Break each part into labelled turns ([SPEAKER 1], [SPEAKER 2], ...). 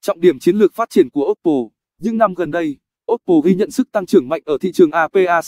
[SPEAKER 1] Trọng điểm chiến lược phát triển của Oppo Những năm gần đây, Oppo ghi nhận sức tăng trưởng mạnh ở thị trường APAC.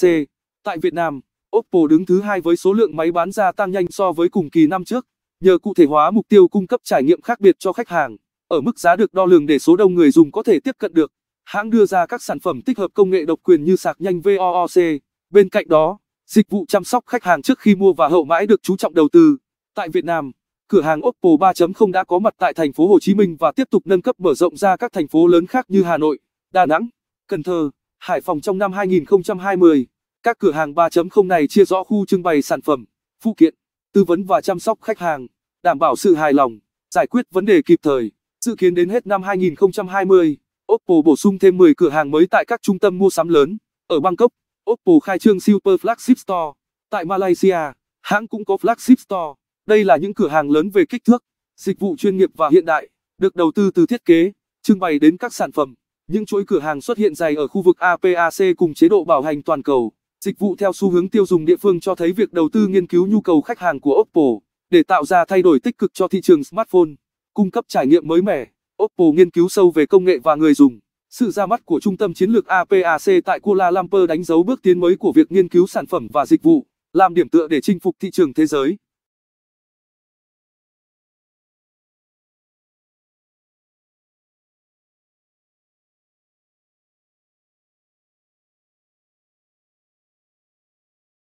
[SPEAKER 1] Tại Việt Nam, Oppo đứng thứ hai với số lượng máy bán ra tăng nhanh so với cùng kỳ năm trước, nhờ cụ thể hóa mục tiêu cung cấp trải nghiệm khác biệt cho khách hàng, ở mức giá được đo lường để số đông người dùng có thể tiếp cận được. Hãng đưa ra các sản phẩm tích hợp công nghệ độc quyền như sạc nhanh VOOC. Bên cạnh đó, dịch vụ chăm sóc khách hàng trước khi mua và hậu mãi được chú trọng đầu tư. Tại Việt Nam, Cửa hàng Oppo 3.0 đã có mặt tại thành phố Hồ Chí Minh và tiếp tục nâng cấp mở rộng ra các thành phố lớn khác như Hà Nội, Đà Nẵng, Cần Thơ, Hải Phòng trong năm 2020. Các cửa hàng 3.0 này chia rõ khu trưng bày sản phẩm, phụ kiện, tư vấn và chăm sóc khách hàng, đảm bảo sự hài lòng, giải quyết vấn đề kịp thời. Dự kiến đến hết năm 2020, Oppo bổ sung thêm 10 cửa hàng mới tại các trung tâm mua sắm lớn. Ở Bangkok, Oppo khai trương Super Flagship Store. Tại Malaysia, hãng cũng có Flagship Store. Đây là những cửa hàng lớn về kích thước, dịch vụ chuyên nghiệp và hiện đại, được đầu tư từ thiết kế, trưng bày đến các sản phẩm. Những chuỗi cửa hàng xuất hiện dày ở khu vực APAC cùng chế độ bảo hành toàn cầu. Dịch vụ theo xu hướng tiêu dùng địa phương cho thấy việc đầu tư nghiên cứu nhu cầu khách hàng của Oppo để tạo ra thay đổi tích cực cho thị trường smartphone, cung cấp trải nghiệm mới mẻ. Oppo nghiên cứu sâu về công nghệ và người dùng. Sự ra mắt của trung tâm chiến lược APAC tại Kuala Lumpur đánh dấu bước tiến mới của việc nghiên cứu sản phẩm và dịch vụ, làm điểm tựa để chinh phục thị trường thế giới.